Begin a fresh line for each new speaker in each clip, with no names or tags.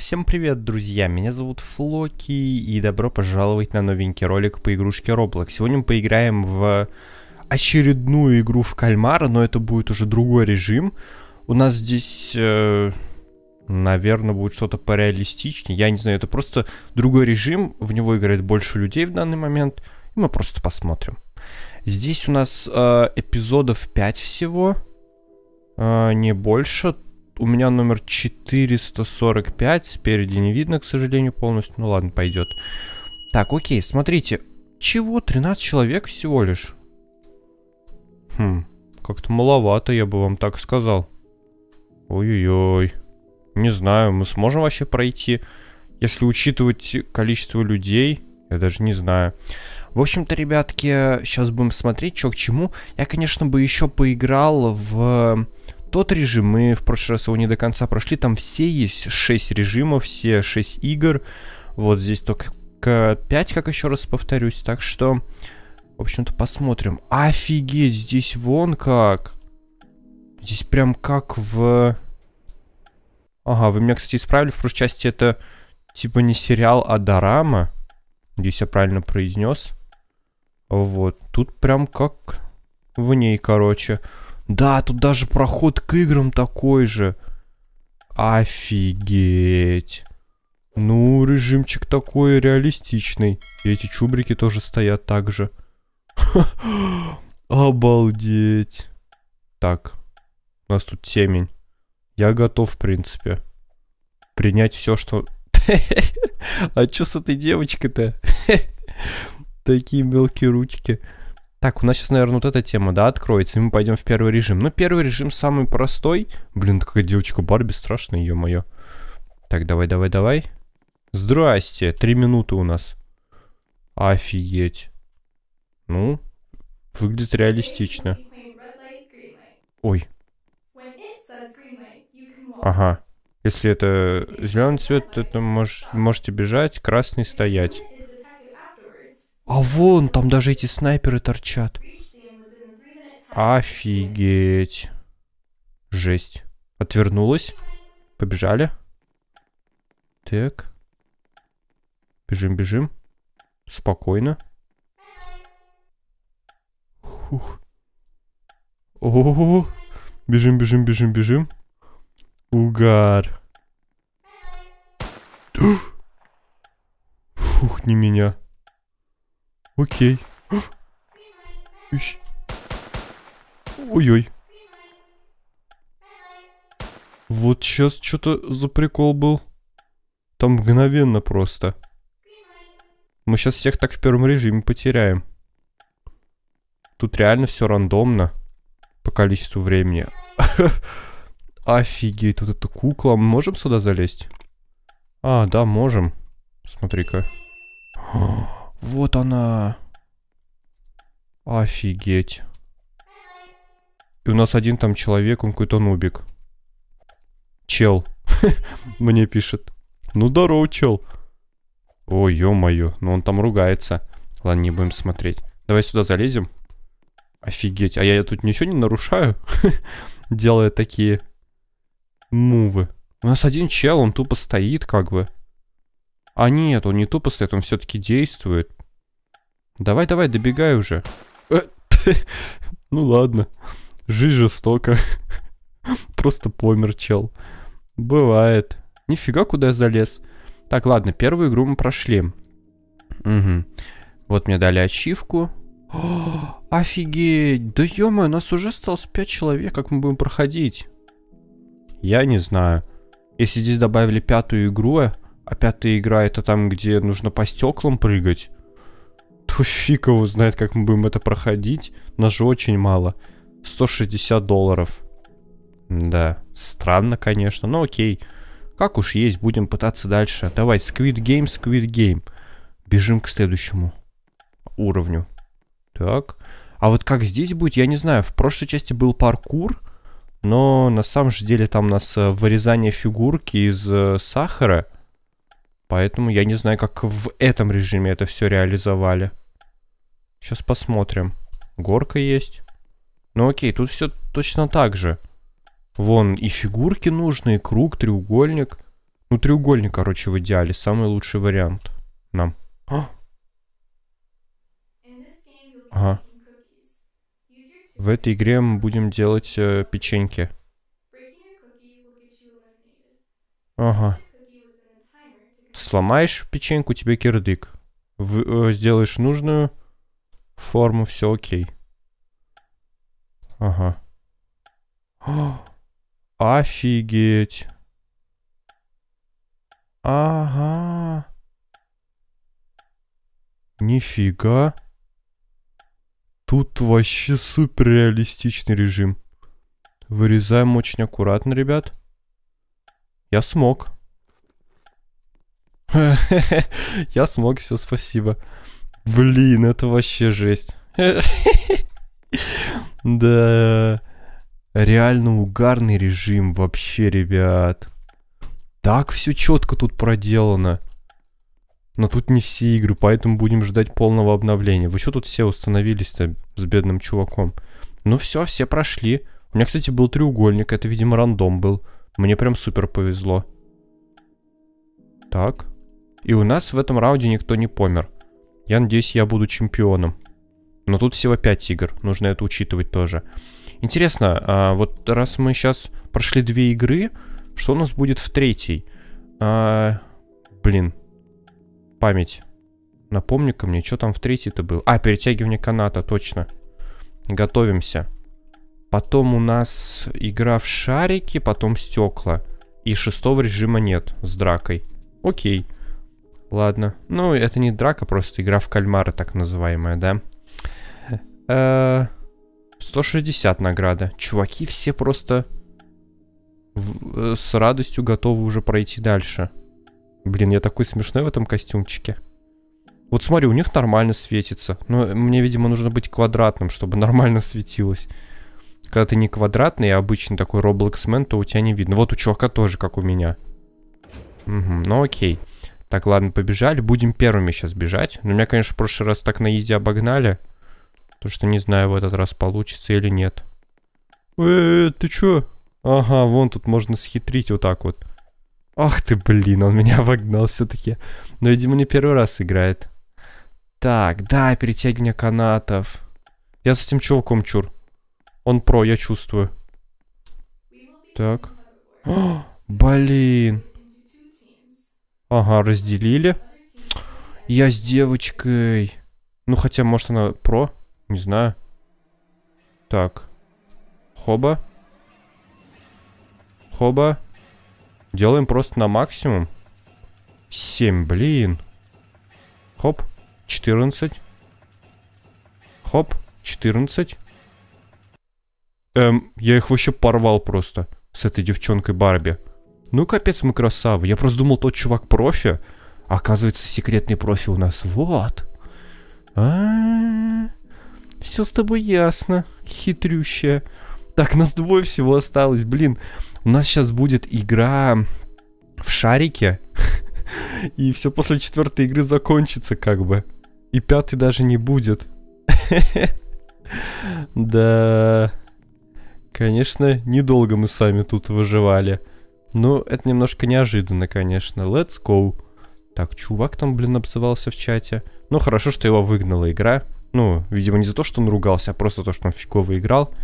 Всем привет, друзья! Меня зовут Флоки, и добро пожаловать на новенький ролик по игрушке Roblox. Сегодня мы поиграем в очередную игру в кальмара, но это будет уже другой режим. У нас здесь, э, наверное, будет что-то пореалистичнее. Я не знаю, это просто другой режим, в него играет больше людей в данный момент. И мы просто посмотрим. Здесь у нас э, эпизодов 5 всего, э, не больше, у меня номер 445. Спереди не видно, к сожалению, полностью. Ну ладно, пойдет. Так, окей, смотрите. Чего? 13 человек всего лишь? Хм, как-то маловато, я бы вам так сказал. Ой-ой-ой. Не знаю, мы сможем вообще пройти, если учитывать количество людей. Я даже не знаю. В общем-то, ребятки, сейчас будем смотреть, что к чему. Я, конечно, бы еще поиграл в тот режим мы в прошлый раз его не до конца прошли. Там все есть 6 режимов, все 6 игр. Вот здесь только 5, как еще раз повторюсь. Так что, в общем-то, посмотрим. Офигеть, здесь вон как. Здесь прям как в... Ага, вы меня, кстати, исправили. В прошлой части это типа не сериал, а дорама. Здесь я правильно произнес. Вот. Тут прям как в ней, короче. Короче. Да, тут даже проход к играм такой же. Офигеть. Ну, режимчик такой реалистичный. И эти чубрики тоже стоят так же. Обалдеть. Так. У нас тут темень. Я готов, в принципе. Принять все, что... А что с этой девочкой-то? Такие мелкие ручки. Так, у нас сейчас, наверное, вот эта тема, да, откроется, и мы пойдем в первый режим. Но ну, первый режим самый простой. Блин, какая девочка Барби страшная, ее мое. Так, давай, давай, давай. Здрасте, три минуты у нас. Офигеть. Ну, выглядит реалистично. Ой. Ага. Если это зеленый цвет, то можете бежать, красный стоять. А вон там даже эти снайперы торчат. Офигеть. Жесть. Отвернулась. Побежали. Так. Бежим, бежим. Спокойно. Хух. О, -о, -о, -о. бежим, бежим, бежим, бежим. Угар. Фух, не меня. Окей.
Ой-ой.
Вот сейчас что-то за прикол был. Там мгновенно просто. Мы сейчас всех так в первом режиме потеряем. Тут реально все рандомно. По количеству времени. Офигеть, тут вот эта кукла. Мы можем сюда залезть? А, да, можем. Смотри-ка. Вот она. Офигеть. И у нас один там человек, он какой-то нубик. Чел. Мне пишет. Ну здорово, чел. ой, ё-моё. Ну он там ругается. Ладно, не будем смотреть. Давай сюда залезем. Офигеть. А я, я тут ничего не нарушаю? Делая такие мувы. У нас один чел, он тупо стоит как бы. А нет, он не тупо стоит, он все-таки действует. Давай, давай, добегай уже. Э, ну ладно. Жизнь жестока. Просто помер чел. Бывает. Нифига, куда я залез. Так, ладно, первую игру мы прошли. Угу. Вот мне дали ачивку. О, офигеть! Да ё нас уже осталось 5 человек, как мы будем проходить? Я не знаю. Если здесь добавили пятую игру, а пятая игра это там, где нужно по стеклам прыгать. То фиг его знает, как мы будем это проходить. Нас же очень мало. 160 долларов. Да, странно, конечно, но окей. Как уж есть, будем пытаться дальше. Давай, Squid Game, Squid Game. Бежим к следующему уровню. Так. А вот как здесь будет, я не знаю. В прошлой части был паркур, но на самом же деле там у нас э, вырезание фигурки из э, сахара. Поэтому я не знаю, как в этом режиме это все реализовали. Сейчас посмотрим. Горка есть. Ну окей, тут все точно так же. Вон и фигурки нужны, и круг, треугольник. Ну треугольник, короче, в идеале. Самый лучший вариант нам. А! Ага. В этой игре мы будем делать э, печеньки. Ага. Сломаешь печеньку, тебе кирдык. В, э, сделаешь нужную форму, все окей. Ага. О, офигеть. Ага. Нифига. Тут вообще супер реалистичный режим. Вырезаем очень аккуратно, ребят. Я смог. Я смог, все, спасибо. Блин, это вообще жесть. Да. Реально угарный режим вообще, ребят. Так все четко тут проделано. Но тут не все игры, поэтому будем ждать полного обновления. Вы что тут все установились-то с бедным чуваком? Ну все, все прошли. У меня, кстати, был треугольник, это, видимо, рандом был. Мне прям супер повезло. Так. И у нас в этом раунде никто не помер. Я надеюсь, я буду чемпионом. Но тут всего 5 игр, нужно это учитывать тоже. Интересно, а вот раз мы сейчас прошли две игры, что у нас будет в третьей? А, блин, память. Напомни-ка мне, что там в третьей-то был? А, перетягивание каната, точно. Готовимся. Потом у нас игра в шарики, потом стекла. И шестого режима нет с дракой. Окей. Ладно. Ну, это не драка, просто игра в кальмара, так называемая, да? 160 э, награда. Чуваки все просто в, э, с радостью готовы уже пройти дальше. Блин, я такой смешной в этом костюмчике. Вот смотри, у них нормально светится. Но ну, мне, видимо, нужно быть квадратным, чтобы нормально светилось. Когда ты не квадратный, а обычный такой роблоксмен, то у тебя не видно. Вот у чувака тоже, как у меня. Угу, ну окей. Так, ладно, побежали. Будем первыми сейчас бежать. Но ну, меня, конечно, в прошлый раз так на изи обогнали. То, что не знаю, в этот раз получится или нет. Э, -э, -э ты чё? Ага, вон тут можно схитрить вот так вот. Ах ты, блин, он меня обогнал все таки Но, видимо, не первый раз играет. Так, да, перетягивание канатов. Я с этим чуваком чур. Он про, я чувствую. Так. О, блин. Ага, разделили. Я с девочкой. Ну, хотя, может, она про? Не знаю. Так. Хоба. Хоба. Делаем просто на максимум. 7, блин. Хоп. 14. Хоп. 14. Эм, я их вообще порвал просто. С этой девчонкой Барби. Ну, капец, мы красавы. Я просто думал, тот чувак профи. А оказывается, секретный профи у нас. Вот. А, -а, -а. Все с тобой ясно, хитрющая. Так, нас двое всего осталось. Блин, у нас сейчас будет игра в шарике. И все после четвертой игры закончится, как бы. И пятой даже не будет. Да. Конечно, недолго мы сами тут выживали. Ну, это немножко неожиданно, конечно. Let's go. Так, чувак там, блин, обзывался в чате. Ну, хорошо, что его выгнала игра. Ну, видимо, не за то, что он ругался, а просто то, что он фигово играл.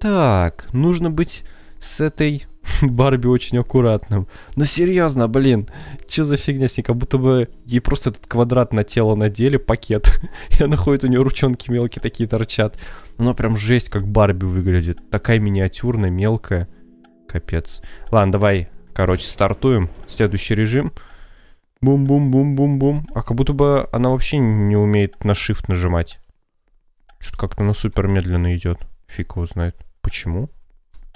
Так, нужно быть с этой Барби очень аккуратным. Ну серьезно, блин, что за фигня с ней? Как будто бы ей просто этот квадрат на тело надели, пакет. И она ходит, у нее ручонки мелкие такие торчат. Она ну, прям жесть, как Барби выглядит. Такая миниатюрная, мелкая. Капец. Ладно, давай, короче, стартуем. Следующий режим. Бум-бум-бум-бум-бум. А как будто бы она вообще не умеет на shift нажимать. Что-то как-то она супер медленно идет. Фиг его знает. Почему?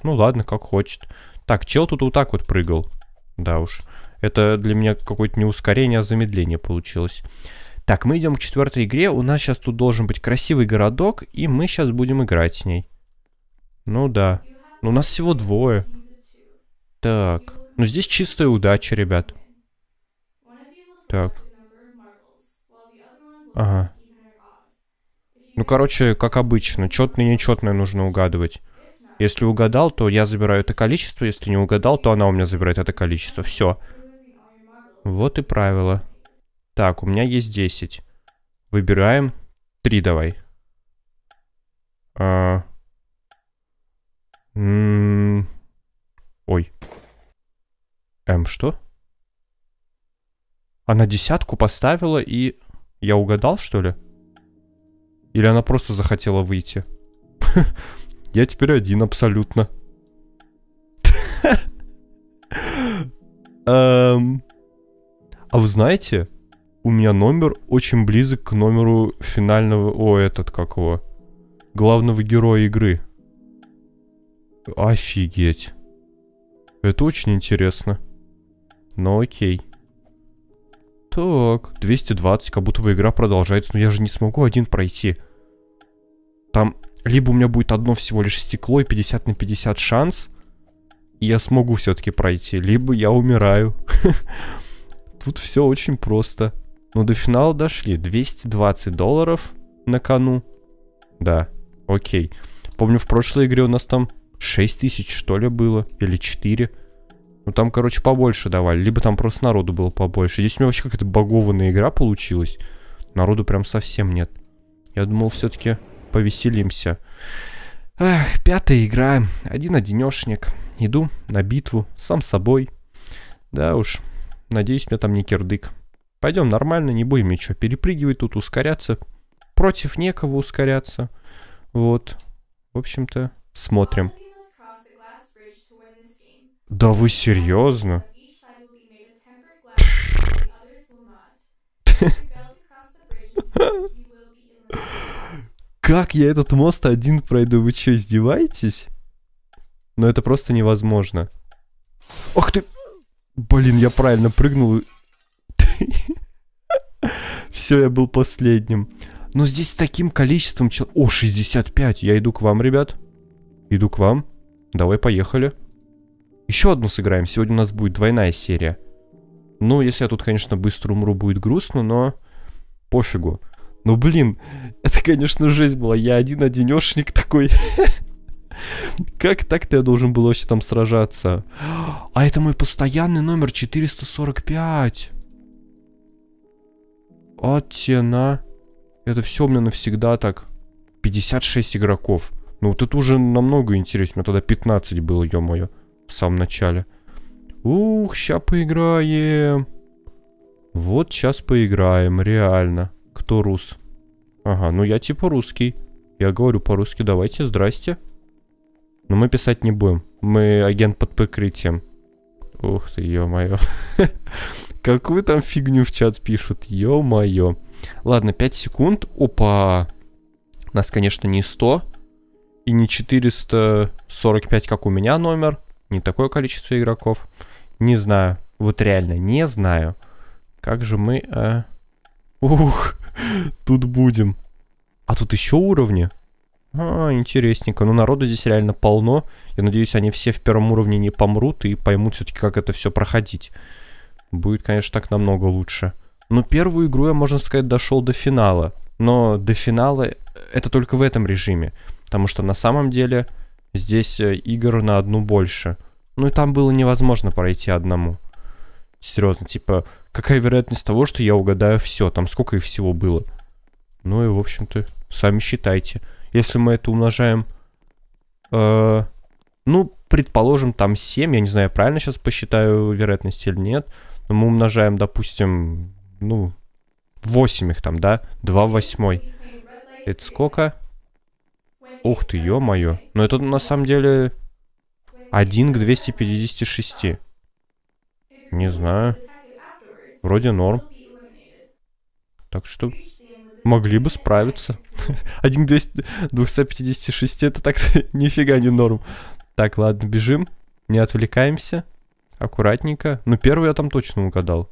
Ну ладно, как хочет. Так, чел тут вот так вот прыгал. Да уж. Это для меня какое-то не ускорение, а замедление получилось. Так, мы идем к четвертой игре. У нас сейчас тут должен быть красивый городок, и мы сейчас будем играть с ней. Ну да. Но ну, у нас всего двое. Так. Ну здесь чистая удача, ребят. Так. Ага. Ну, короче, как обычно, четное и нечетное нужно угадывать. Если угадал, то я забираю это количество, если не угадал, то она у меня забирает это количество. Все. Вот и правило. Так, у меня есть 10. Выбираем. 3 давай. А... М-м. Ой. М что? Она десятку поставила и... Я угадал, что ли? Или она просто захотела выйти? Я теперь один абсолютно. Эм, а вы знаете, у меня номер очень близок к номеру финального... О, этот, как его? Главного героя игры. Офигеть. Это очень интересно. Но ну, окей. Так, 220, как будто бы игра продолжается, но я же не смогу один пройти. Там либо у меня будет одно всего лишь стекло и 50 на 50 шанс, и я смогу все-таки пройти, либо я умираю. Тут все очень просто. Но ну, до финала дошли. 220 долларов на кону. Да, окей. Помню, в прошлой игре у нас там 6 тысяч, что ли, было. Или 4. Ну там, короче, побольше давали. Либо там просто народу было побольше. Здесь у меня вообще какая-то багованная игра получилась. Народу прям совсем нет. Я думал, все-таки повеселимся. Эх, пятая игра. Один одинешник. Иду на битву сам собой. Да уж. Надеюсь, меня там не кирдык. Пойдем нормально, не будем ничего перепрыгивать тут, ускоряться. Против некого ускоряться. Вот. В общем-то, смотрим. Да вы серьезно? Как я этот мост один пройду? Вы что, издеваетесь? Но это просто невозможно. Ох ты! Блин, я правильно прыгнул. Все, я был последним. Но здесь с таким количеством человек... О, 65. Я иду к вам, ребят. Иду к вам. Давай, поехали. Еще одну сыграем. Сегодня у нас будет двойная серия. Ну, если я тут, конечно, быстро умру, будет грустно, но пофигу. Ну, блин, это, конечно, жесть была. Я один-одинешник такой. Как так-то я должен был вообще там сражаться? А это мой постоянный номер 445. Оттена. Это все у меня навсегда так. 56 игроков. Ну вот это уже намного интереснее. У меня тогда 15 было, ё-моё в самом начале. Ух, ща поиграем. Вот сейчас поиграем, реально. Кто рус? Ага, ну я типа русский. Я говорю по-русски, давайте, здрасте. Но мы писать не будем. Мы агент под прикрытием. Ух ты, ё-моё. Какую там фигню в чат пишут, ё-моё. Ладно, 5 секунд. Опа. Нас, конечно, не 100 и не 445, как у меня номер не такое количество игроков. Не знаю. Вот реально, не знаю. Как же мы... Э... Ух, тут будем. А тут еще уровни? А, интересненько. Ну, народу здесь реально полно. Я надеюсь, они все в первом уровне не помрут и поймут все-таки, как это все проходить. Будет, конечно, так намного лучше. Но ну, первую игру я, можно сказать, дошел до финала. Но до финала э, это только в этом режиме. Потому что на самом деле здесь э, игр на одну больше. Ну и там было невозможно пройти одному. Серьезно, типа, какая вероятность того, что я угадаю все? Там сколько их всего было? Ну и, в общем-то, сами считайте. Если мы это умножаем... Э, ну, предположим, там 7, я не знаю, правильно сейчас посчитаю вероятность или нет. Но мы умножаем, допустим, ну, 8 их там, да? 2 восьмой. Это сколько? Ух ты, ё-моё. Но это на самом деле 1 к 256. Не знаю. Вроде норм. Так что могли бы справиться. 1 к 200, 256 это так нифига не норм. Так, ладно, бежим. Не отвлекаемся. Аккуратненько. Ну, первый я там точно угадал.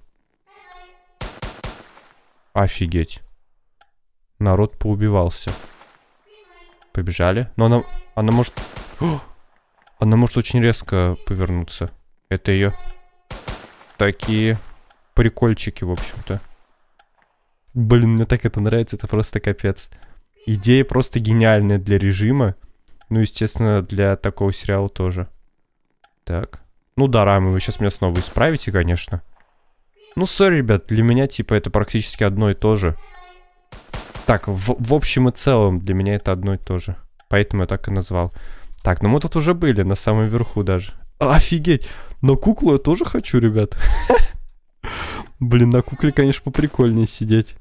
Офигеть. Народ поубивался. Побежали. Но она... Она может... Она может очень резко повернуться. Это ее... Такие прикольчики, в общем-то. Блин, мне так это нравится, это просто капец. Идея просто гениальная для режима. Ну, естественно, для такого сериала тоже. Так. Ну да, рамы, вы сейчас меня снова исправите, конечно. Ну, сори, ребят, для меня, типа, это практически одно и то же. Так, в, в общем и целом для меня это одно и то же. Поэтому я так и назвал. Так, ну мы тут уже были, на самом верху даже. Офигеть! Но куклу я тоже хочу, ребят. Блин, на кукле, конечно, поприкольнее сидеть.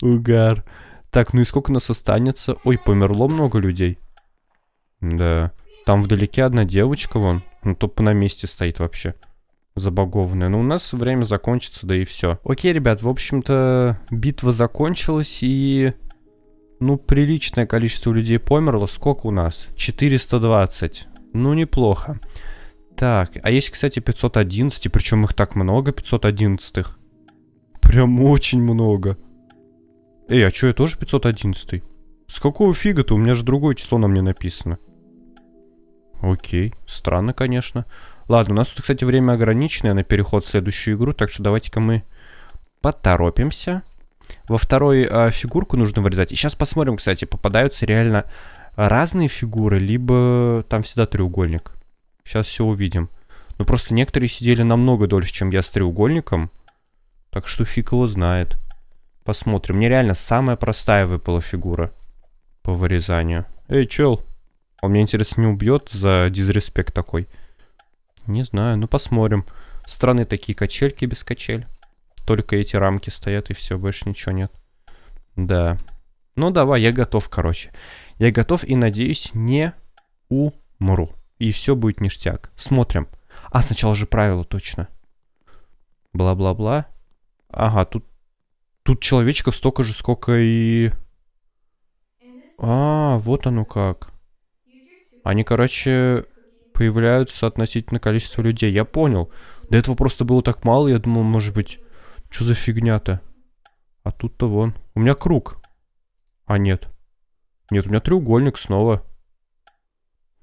Угар. Так, ну и сколько нас останется? Ой, померло много людей. Да. Там вдалеке одна девочка вон. Ну, топ на месте стоит вообще забагованные. Но у нас время закончится, да и все. Окей, ребят, в общем-то, битва закончилась и... Ну, приличное количество людей померло. Сколько у нас? 420. Ну, неплохо. Так, а есть, кстати, 511, и причем их так много, 511. -х. Прям очень много. Эй, а что, я тоже 511? -й? С какого фига-то? У меня же другое число на мне написано. Окей, странно, конечно. Ладно, у нас тут, кстати, время ограничено на переход в следующую игру, так что давайте-ка мы поторопимся. Во второй э, фигурку нужно вырезать. И сейчас посмотрим, кстати, попадаются реально разные фигуры, либо там всегда треугольник. Сейчас все увидим. Но ну, просто некоторые сидели намного дольше, чем я с треугольником. Так что фиг его знает. Посмотрим. Мне реально самая простая выпала фигура по вырезанию. Эй, чел. Он а меня, интересно, не убьет за дизреспект такой. Не знаю, ну посмотрим. Страны такие качельки без качель. Только эти рамки стоят и все, больше ничего нет. Да. Ну давай, я готов, короче. Я готов и надеюсь не умру. И все будет ништяк. Смотрим. А, сначала же правила, точно. Бла-бла-бла. Ага, тут... Тут человечков столько же, сколько и... А, вот оно как. Они, короче, появляются относительно количества людей. Я понял. До этого просто было так мало, я думал, может быть, что за фигня-то? А тут-то вон. У меня круг. А нет. Нет, у меня треугольник снова.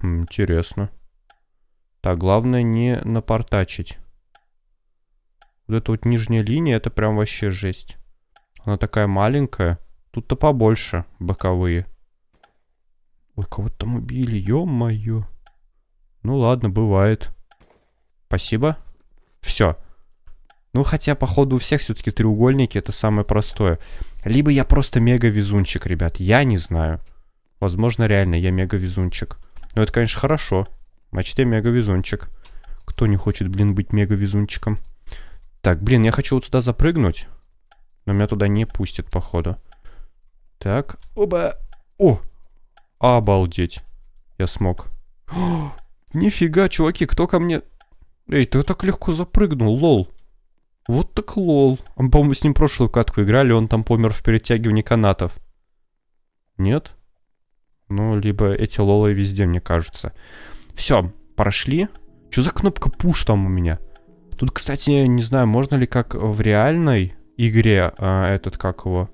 М, хм, интересно. Так, главное не напортачить. Вот эта вот нижняя линия, это прям вообще жесть. Она такая маленькая. Тут-то побольше боковые. Ой, кого-то там убили, ё-моё. Ну ладно, бывает. Спасибо. Все. Ну хотя, походу, у всех все-таки треугольники, это самое простое. Либо я просто мега-везунчик, ребят, я не знаю. Возможно, реально я мега-везунчик. Но это, конечно, хорошо. Значит, я мега-везунчик. Кто не хочет, блин, быть мега-везунчиком? Так, блин, я хочу вот сюда запрыгнуть. Но меня туда не пустят, походу. Так, оба. О! Обалдеть. Я смог. Нифига, чуваки, кто ко мне... Эй, ты так легко запрыгнул, лол. Вот так лол. Мы, по-моему, с ним прошлую катку играли, он там помер в перетягивании канатов. Нет? Ну, либо эти лолы везде, мне кажется. Все, прошли. Что за кнопка пуш там у меня? Тут, кстати, не знаю, можно ли как в реальной игре а, этот, как его...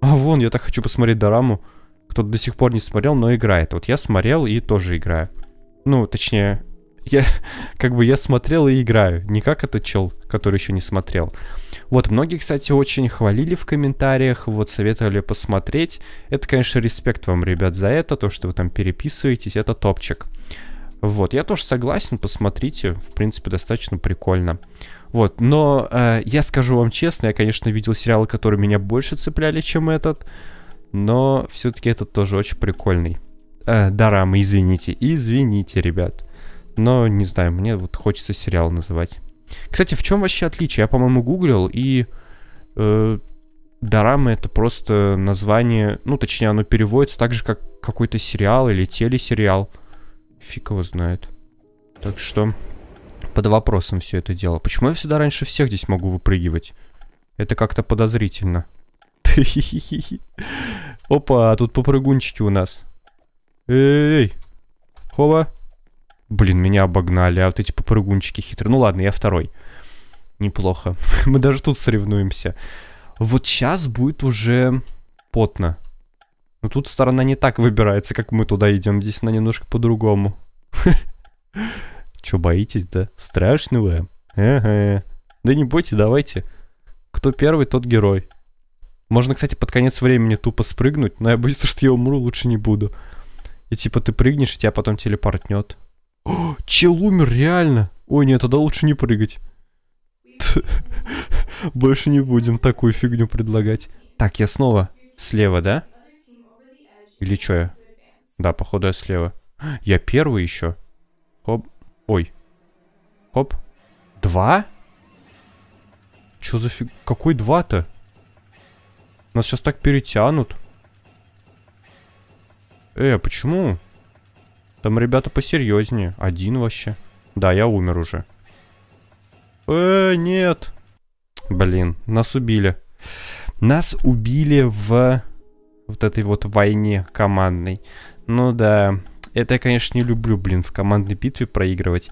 А, вон, я так хочу посмотреть Дораму. Кто-то до сих пор не смотрел, но играет. Вот я смотрел и тоже играю. Ну, точнее, я как бы я смотрел и играю, не как этот чел, который еще не смотрел. Вот, многие, кстати, очень хвалили в комментариях, вот, советовали посмотреть. Это, конечно, респект вам, ребят, за это, то, что вы там переписываетесь, это топчик. Вот, я тоже согласен, посмотрите, в принципе, достаточно прикольно. Вот, но э, я скажу вам честно, я, конечно, видел сериалы, которые меня больше цепляли, чем этот, но все-таки этот тоже очень прикольный. Э, дорамы, извините. Извините, ребят. Но, не знаю, мне вот хочется сериал называть. Кстати, в чем вообще отличие? Я, по-моему, гуглил, и э, дорамы это просто название, ну, точнее, оно переводится так же, как какой-то сериал или телесериал. Фиг его знает. Так что под вопросом все это дело. Почему я всегда раньше всех здесь могу выпрыгивать? Это как-то подозрительно. Опа, тут попрыгунчики у нас. Эй! Хова! Блин, меня обогнали, а вот эти попрыгунчики хитрые. Ну ладно, я второй. Неплохо. Мы даже тут соревнуемся. Вот сейчас будет уже потно. Но ну тут сторона не так выбирается, как мы туда идем. Здесь она немножко по-другому. Че, боитесь, да? Страшного? Ага. Да не бойтесь, давайте. Кто первый, тот герой. Можно, кстати, под конец времени тупо спрыгнуть, но я боюсь, что я умру, лучше не буду. И типа ты прыгнешь, и тебя потом телепортнет. О, чел умер, реально. Ой, нет, тогда лучше не прыгать. Больше не будем такую фигню предлагать. Так, я снова слева, да? Или что я? Да, походу я слева. Я первый еще. Хоп. Ой. Хоп. Два? Чё за фиг... Какой два-то? Нас сейчас так перетянут. Э, почему? Там ребята посерьезнее. Один вообще. Да, я умер уже. Э, нет. Блин, нас убили. Нас убили в вот этой вот войне командной. Ну да. Это я, конечно, не люблю, блин, в командной битве проигрывать.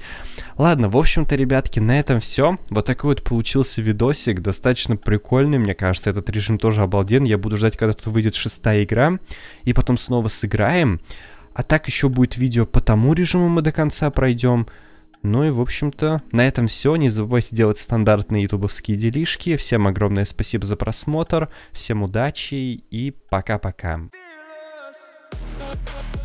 Ладно, в общем-то, ребятки, на этом все. Вот такой вот получился видосик. Достаточно прикольный, мне кажется. Этот режим тоже обалден. Я буду ждать, когда тут выйдет шестая игра. И потом снова сыграем. А так еще будет видео по тому режиму мы до конца пройдем. Ну и, в общем-то, на этом все. Не забывайте делать стандартные ютубовские делишки. Всем огромное спасибо за просмотр. Всем удачи и пока-пока. Thank -пока. you.